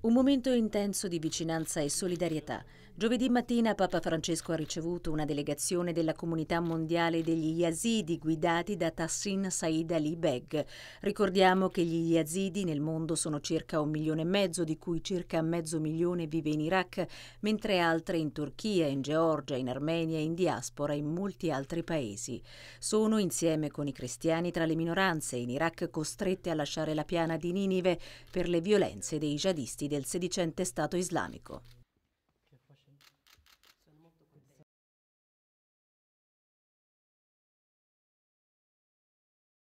Un momento intenso di vicinanza e solidarietà Giovedì mattina Papa Francesco ha ricevuto una delegazione della comunità mondiale degli Yazidi guidati da Tassin Said Ali Beg. Ricordiamo che gli Yazidi nel mondo sono circa un milione e mezzo, di cui circa mezzo milione vive in Iraq, mentre altre in Turchia, in Georgia, in Armenia, in diaspora e in molti altri paesi. Sono insieme con i cristiani tra le minoranze in Iraq costrette a lasciare la piana di Ninive per le violenze dei jihadisti del sedicente Stato islamico.